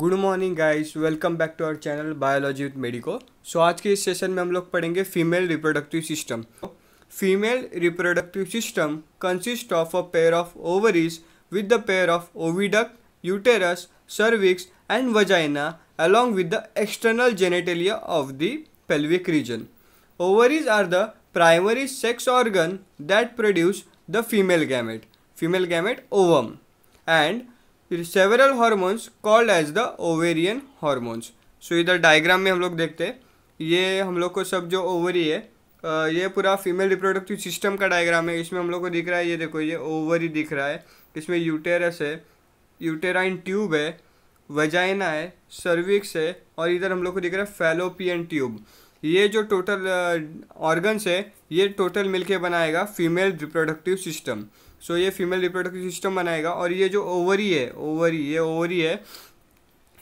Good morning guys welcome back to our channel biology with medico so आज के इस session में हम लोग पढ़ेंगे female reproductive system female reproductive system consist of a pair of ovaries with the pair of oviduct uterus cervix and vagina along with the external genitalia of the pelvic region ovaries are the primary sex organ that produce the female gamete female gamete ovum and several hormones called as the ovarian hormones so इधर diagram में हम लोग देखते हैं ये हम लोग को सब जो ओवरी है ये पूरा फीमेल रिप्रोडक्टिव सिस्टम का डायग्राम है इसमें हम लोग को दिख रहा है ये देखो ये ओवरी दिख रहा है इसमें यूटेरस है यूटेराइन ट्यूब है वजाइना है सर्विक्स है और इधर हम लोग को दिख रहा है फेलोपियन ट्यूब ये जो टोटल ऑर्गन्स है ये टोटल मिलके बनाएगा फीमेल रिप्रोडक्टिव सिस्टम सो ये फीमेल रिप्रोडक्टिव सिस्टम बनाएगा और ये जो ओवरी है ओवरी ये ओवरी है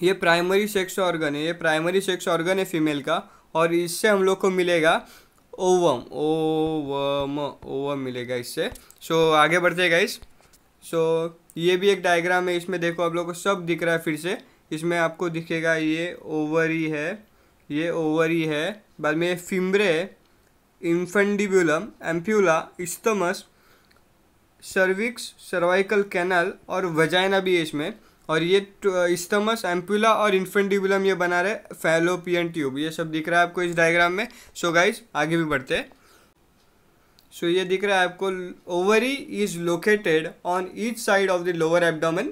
ये प्राइमरी सेक्स ऑर्गन है ये प्राइमरी सेक्स ऑर्गन है फीमेल का और इससे हम लोग को मिलेगा ओवम ओवम ओवम मिलेगा इससे सो so, आगे बढ़ते हैं गाइस सो so, ये भी एक डायग्राम है इसमें देखो आप लोग को सब दिख रहा है फिर से इसमें आपको दिखेगा ये ओवरी है ये ओवरी है बाद में fimbriae infundibulum ampulla isthmus cervix cervical canal और वजाइना भी है इसमें और ये इस्तमस एम्पुला और इन्फेंडिबुलम ये बना रहे फैलोपियन ट्यूब ये सब दिख रहा है आपको इस डायग्राम में सो so गाइज आगे भी बढ़ते हैं सो so, ये दिख रहा है आपको ovary is located on each side of the lower abdomen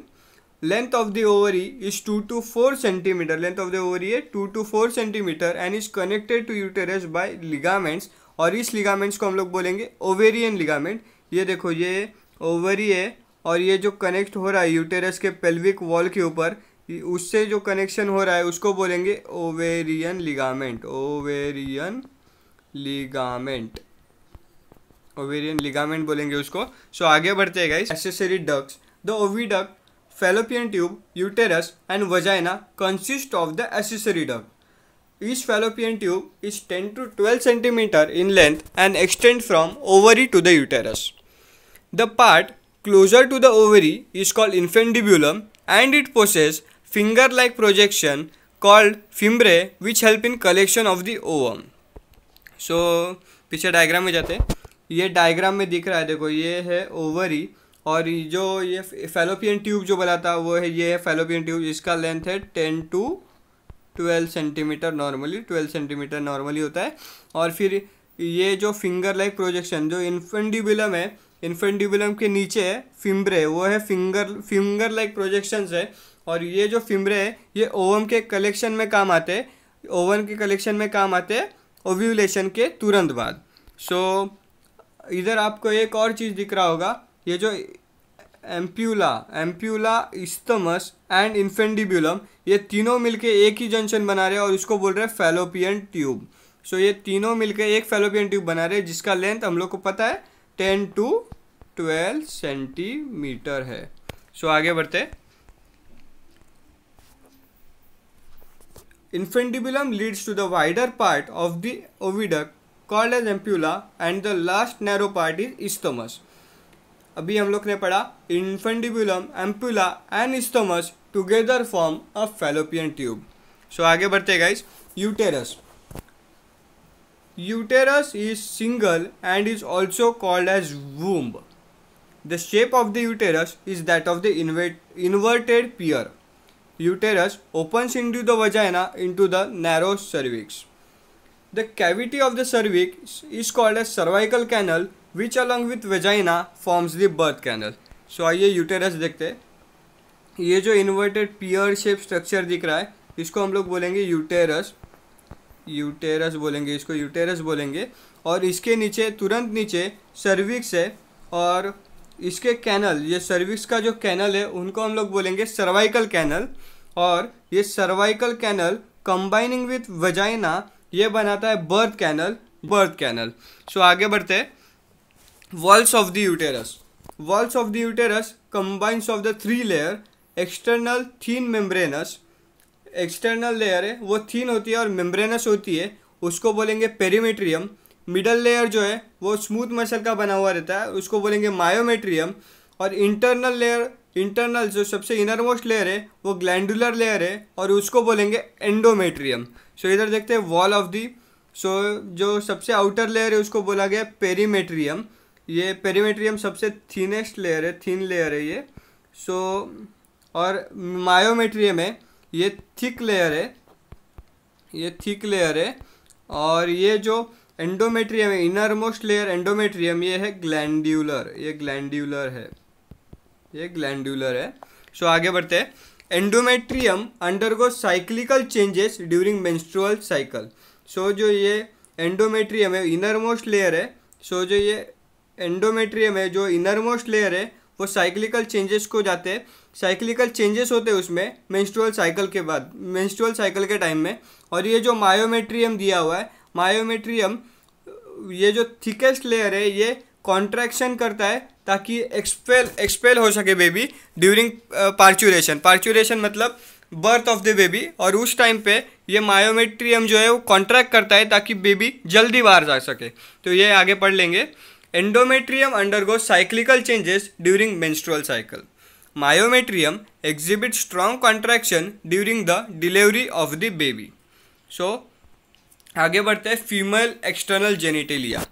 length of the ovary is two to four centimetre length of the ovary है two to four centimetre and is connected to uterus by ligaments और इस ligaments को हम लोग बोलेंगे ovarian ligament ये देखो ये ओवरी है और ये जो कनेक्ट हो रहा है यूटेरस के पेल्विक वॉल के ऊपर उससे जो कनेक्शन हो रहा है उसको बोलेंगे ovarian ligament ovarian ligament ovarian ligament बोलेंगे उसको सो आगे बढ़ते हैं guys accessory ducts the ovi oviduct fallopian tube uterus and vagina consist of the accessory duct इस fallopian tube is ten to twelve centimetre in length and extend from ovary to the uterus The part closer to the ovary is called infundibulum and it possesses finger-like projection called fimbrae which help in collection of the ovum. So पीछे diagram में जाते हैं ये diagram में दिख रहा है देखो ये है ओवरी और जो ये फेलोपियन ट्यूब जो बना था वो है ये है फेलोपियन ट्यूब इसका लेंथ है ten to twelve centimetre normally twelve centimetre normally होता है और फिर ये जो फिंगर लाइक प्रोजेक्शन जो इन्फेंडिबुलम है इन्फेंडिबुलम के नीचे है फिम्ब्रे वो है फिंगर फिंगर लाइक प्रोजेक्शंस है और ये जो फिम्ब्रे है ये ओवम के कलेक्शन में काम आते हैं ओवन के कलेक्शन में काम आते हैं ओव्यूलेशन के तुरंत बाद सो so, इधर आपको एक और चीज़ दिख रहा होगा ये जो ampulla ampulla isthmus and infundibulum ये तीनों मिलके एक ही जंक्शन बना रहे हैं और उसको बोल रहे हैं फेलोपियन ट्यूब सो so, ये तीनों मिलके एक फेलोपियन ट्यूब बना रहे हैं जिसका लेंथ हम लोग को पता है टेन टू ट्वेल्व सेंटीमीटर है सो so, आगे बढ़ते infundibulum leads to the wider part of the oviduct called as ampulla and the last narrow part is isthmus अभी हम लोग ने पढ़ा infundibulum ampulla and isthmus together form a fallopian tube so आगे बढ़ते guys uterus uterus is single and is also called as womb. The shape of the uterus is that of the inverted pear. Uterus opens into the vagina into the narrow cervix. The cavity of the cervix is called as cervical canal which along with vagina forms the birth canal. So so, आइए uterus देखते हैं ये जो inverted पियर shape structure दिख रहा है इसको हम लोग बोलेंगे यूटेरस यूटेरस बोलेंगे इसको यूटेरस बोलेंगे और इसके नीचे तुरंत नीचे सर्विक्स है और इसके कैनल ये सर्विक्स का जो कैनल है उनको हम लोग बोलेंगे सर्वाइकल कैनल और ये cervical canal combining with vagina ये बनाता है birth canal birth canal so आगे बढ़ते हैं walls of the uterus walls of the uterus combines of the three layer external thin membranous external layer है वो थीन होती है और मेम्ब्रेनस होती है उसको बोलेंगे पेरीमेट्रियम मिडल लेयर जो है वो स्मूथ मसल का बना हुआ रहता है उसको बोलेंगे मायोमेट्रियम और इंटरनल लेयर इंटरनल जो सबसे इनर मोस्ट लेयर है वो ग्लैंडुलर लेयर है और उसको बोलेंगे एंडोमेट्रियम सो so, इधर देखते हैं वॉल ऑफ दी सो जो सबसे आउटर लेयर है उसको बोला गया पेरीमेट्रियम ये पेरीमेट्रियम सबसे थीनेस्ट लेयर है थीन लेयर है ये सो so, और मायोमेट्रियम है ये थिक लेयर है ये थिक लेयर है और ये जो एंडोमेट्रियम है इनर मोस्ट लेयर एंडोमेट्रियम ये है ग्लैंड्यूलर ये ग्लैंड्यूलर है ये ग्लैंड्यूलर है सो so, आगे बढ़ते हैं endometrium undergo cyclical changes during menstrual cycle so जो ये एंडोमेट्रियम है इनर मोस्ट लेयर है सो so, जो ये एंडोमेट्रियम है जो इनर मोस्ट लेयर है वो साइक्लिकल चेंजेस को जाते हैं साइक्लिकल चेंजेस होते हैं उसमें मेंस्ट्रुअल साइकिल के बाद मेंस्ट्रुअल साइकिल के टाइम में और ये जो मायोमेट्रियम दिया हुआ है मायोमेट्रियम ये जो थिकेस्ट लेयर है ये कॉन्ट्रैक्शन करता है ताकि एक्सपेल एक्सपेल हो सके बेबी ड्यूरिंग पार्चुरेशन पार्चुरेशन मतलब बर्थ ऑफ द बेबी और उस टाइम पे ये मायोमेट्रियम जो है वो कॉन्ट्रैक्ट करता है ताकि बेबी जल्दी बाहर जा सके तो ये आगे पढ़ लेंगे endometrium undergo cyclical changes during menstrual cycle myometrium exhibit strong contraction during the delivery of the baby so आगे बढ़ते हैं female external genitalia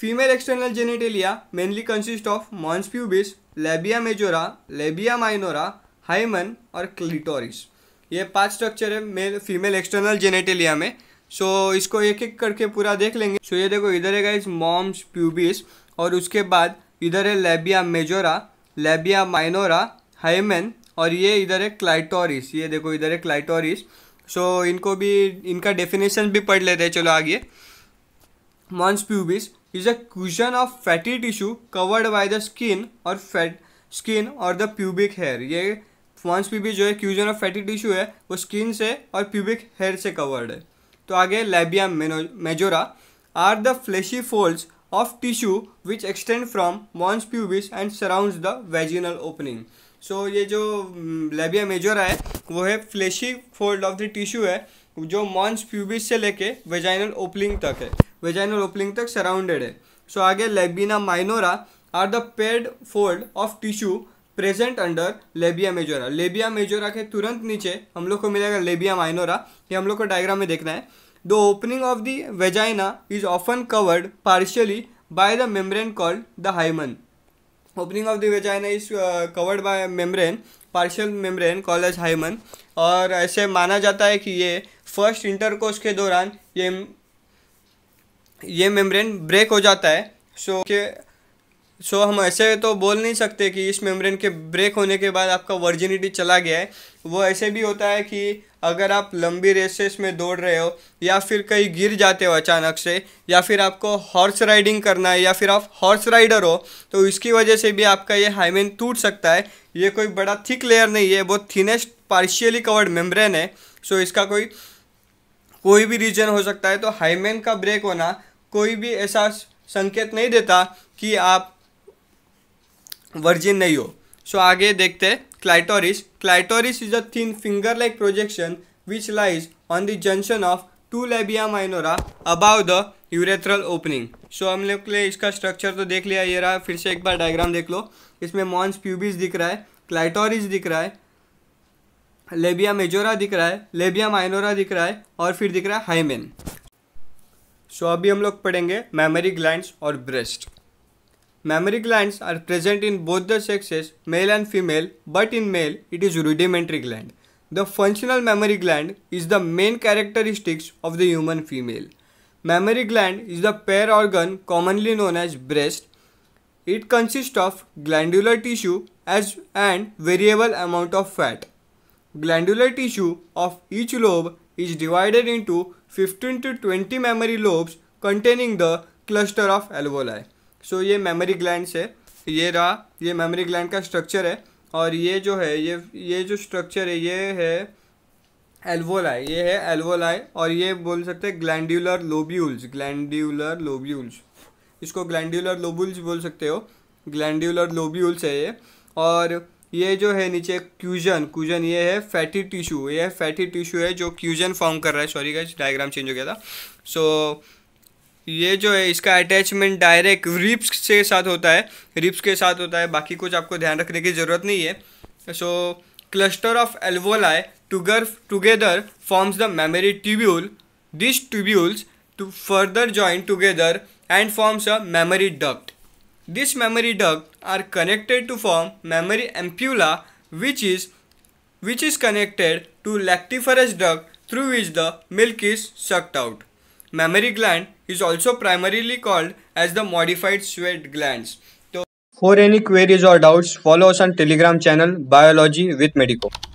female external genitalia mainly consist of mons pubis labia majora labia minora hymen और clitoris ये पांच structure है male female external genitalia में सो so, इसको एक एक करके पूरा देख लेंगे सो so, ये देखो इधर है गाइज मॉम्स प्यूबिस और उसके बाद इधर है labia majora labia minora hymen और ये इधर है क्लाइटोरिस ये देखो इधर है क्लाइटोरिस सो so, इनको भी इनका डेफिनेशन भी पढ़ लेते हैं चलो आगे mons pubis is a cushion of fatty tissue covered by the skin और फैट स्किन और द प्यूबिक हेयर ये मॉन्स प्यूबिस जो है क्यूजन ऑफ फैटी टिश्यू है वो स्किन से और प्यूबिक हेयर से कवर्ड है तो आगे labia majora are the fleshy folds of tissue which extend from mons pubis and surround the vaginal opening so ये जो लेबिया मेजोरा है वो है fleshy fold of the tissue है जो मॉन्स प्यूबिस से लेके वेजाइनल ओपनिंग तक है वेजाइनल ओपनिंग तक सराउंडेड है सो so, आगे labia minora are the paired fold of tissue present under labia majora labia majora के तुरंत नीचे हम लोग को मिलेगा लेबिया माइनोरा ये हम लोग को डायग्राम में देखना है the opening of the vagina is often covered partially by the membrane called the hymen opening of the vagina is covered by membrane partial membrane partial as hymen और ऐसे माना जाता है कि ये फर्स्ट इंटरकोर्स के दौरान ये ये मेम्ब्रेन ब्रेक हो जाता है सो so, के सो हम ऐसे तो बोल नहीं सकते कि इस मेम्ब्रेन के ब्रेक होने के बाद आपका वर्जिनिटी चला गया है वो ऐसे भी होता है कि अगर आप लंबी रेसेस में दौड़ रहे हो या फिर कहीं गिर जाते हो अचानक से या फिर आपको हॉर्स राइडिंग करना है या फिर आप हॉर्स राइडर हो तो इसकी वजह से भी आपका ये हाइमेन टूट सकता है ये कोई बड़ा थिक लेयर नहीं है बहुत थिनेस्ट पार्शियली कवर्ड मेम्ब्रेन है सो इसका कोई कोई भी रीजन हो सकता है तो हाइमेन का ब्रेक होना कोई भी ऐसा संकेत नहीं देता कि आप वर्जिन नहीं हो सो so, आगे देखते हैं clitoris clitoris is a thin finger like projection which lies on the junction of two labia minora above the urethral opening so हम लोग के इसका स्ट्रक्चर तो देख लिया ये रहा फिर से एक बार डायग्राम देख लो इसमें मॉन्स प्यूबिस दिख रहा है क्लाइटोरिस दिख रहा है लेबिया मेजोरा दिख रहा है लेबिया माइनोरा दिख रहा है और फिर दिख रहा है हाईमेन सो so, अभी हम लोग पढ़ेंगे मेमोरी ग्लैंड्स और breast Mammary glands are present in both the sexes, male and female, but in male it is rudimentary gland. The functional mammary gland is the main characteristics of the human female. Mammary gland is the pair organ commonly known as breast. It consists of glandular tissue as and variable amount of fat. Glandular tissue of each lobe is divided into 15 to 20 mammary lobes containing the cluster of alveoli. सो ये mammary gland है ये रहा ये mammary gland का structure है और ये जो है ये ये जो स्ट्रक्चर है ये है एल्वोलाई ये है एल्वोलाई और ये बोल सकते हैं ग्लैंडुलर लोब्यूल्स ग्लैंडुलर लोब्यूल्स इसको ग्लैंडुलर लोब्यूल्स बोल सकते हो ग्लैंडुलर लोब्यूल्स है ये और ये जो है नीचे क्यूजन क्यूजन ये है फैटी टिश्यू ये फैटी टिश्यू है जो क्यूजन फॉर्म कर रहा है सॉरी गाइस डायग्राम चेंज हो गया था सो so, ये जो है इसका अटैचमेंट डायरेक्ट रिप्स के साथ होता है रिप्स के साथ होता है बाकी कुछ आपको ध्यान रखने की ज़रूरत नहीं है so cluster of alveoli together together forms the mammary tubule this tubules to further join together and forms a mammary duct this mammary duct are connected to form mammary ampulla which is which is connected to lactiferous duct through which the milk is sucked out mammary gland is also primarily called as the modified sweat glands. So For any queries or doubts, follow us on Telegram channel Biology with Medico.